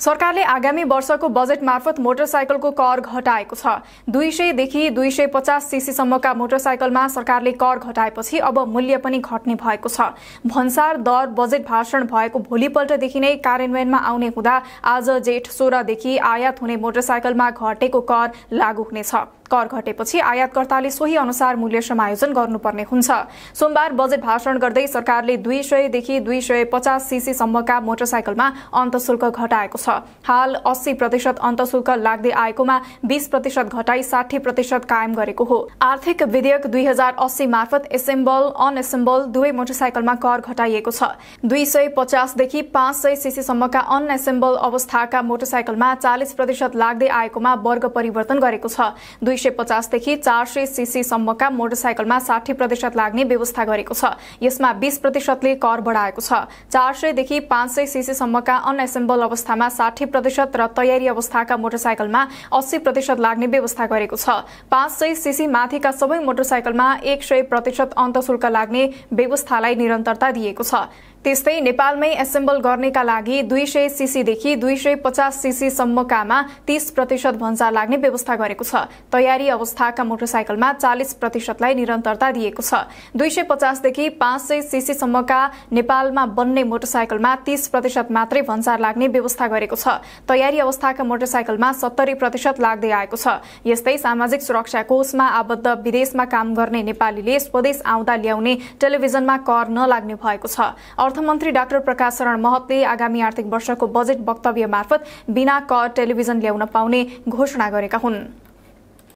सरकारले आगामी वर्षको बजेट मार्फत मोटरसाइकलको कर घटाएको छ दुई सयदेखि दुई सय पचास सिसीसम्मका मोटरसाइकलमा सरकारले कर घटाएपछि अब मूल्य पनि घट्ने भएको छ भन्सार दर बजेट भाषण भएको भोलिपल्टदेखि नै कार्यान्वयनमा आउने हुँदा आज जेठ सोह्रदेखि आयात हुने मोटरसाइकलमा घटेको कर लागू हुनेछ कर घटेपछि आयातकर्ताले सोही अनुसार मूल्य समायोजन गर्नुपर्ने हुन्छ सोमबार बजेट भाषण गर्दै सरकारले दुई सयदेखि दुई सय पचास सिसीसम्मका मोटरसाइकलमा अन्तशुल्क घटाएको छ हाल अस्सी प्रतिशत अन्तशुल्क लाग्दै आएकोमा बीस प्रतिशत घटाई साठी प्रतिशत कायम गरेको हो आर्थिक विधेयक दुई हजार अस्सी मार्फत एसेम्बल अनएसेम्बल दुवै मोटरसाइकलमा कर घटाइएको छ दुई सय पचासदेखि पाँच सय सिसीसम्मका अनएसेम्बल अवस्थाका मोटरसाइकलमा चालिस प्रतिशत लाग्दै आएकोमा वर्ग परिवर्तन गरेको छ दुई सय पचासदेखि चार सय सिसीसम्मका मोटरसाइकलमा साठी प्रतिशत लाग्ने व्यवस्था गरेको छ यसमा बीस प्रतिशतले कर बढाएको छ चार सयदेखि पाँच सय सिसीसम्मका अनएसेम्बल अवस्थामा साठी प्रतिशत र तयारी अवस्थाका मोटरसाइकलमा अस्सी प्रतिशत लाग्ने व्यवस्था गरेको छ पाँच सय सिसी माथिका सबै मोटरसाइकलमा एक सय प्रतिशत अन्तशुल्क लाग्ने व्यवस्थालाई निरन्तरता दिएको छ त्यस्तै नेपालमै एसेम्बल गर्नेका लागि दुई सय सिसीदेखि दुई सय पचास सिसीसम्मकामा तीस प्रतिशत भन्सार लाग्ने व्यवस्था गरेको छ तयारी अवस्थाका मोटरसाइकलमा चालिस प्रतिशतलाई निरन्तरता दिएको छ दुई सय पचासदेखि पाँच सय सिसीसम्मका नेपालमा बन्ने मोटरसाइकलमा तीस प्रतिशत मात्रै भन्सार लाग्ने व्यवस्था गरेको छ तयारी अवस्थाका मोटरसाइकलमा सत्तरी प्रतिशत लाग्दै आएको छ यस्तै सामाजिक सुरक्षा कोषमा आबद्ध विदेशमा काम गर्ने नेपालीले स्वदेश आउँदा ल्याउने टेलिभिजनमा कर नलाग्ने भएको छ अर्थमन्त्री डाक्टर प्रकाश शरण महतले आगामी आर्थिक वर्षको बजेट वक्तव्य मार्फत बिना कर टेलिभिजन ल्याउन पाउने घोषणा गरेका हुन्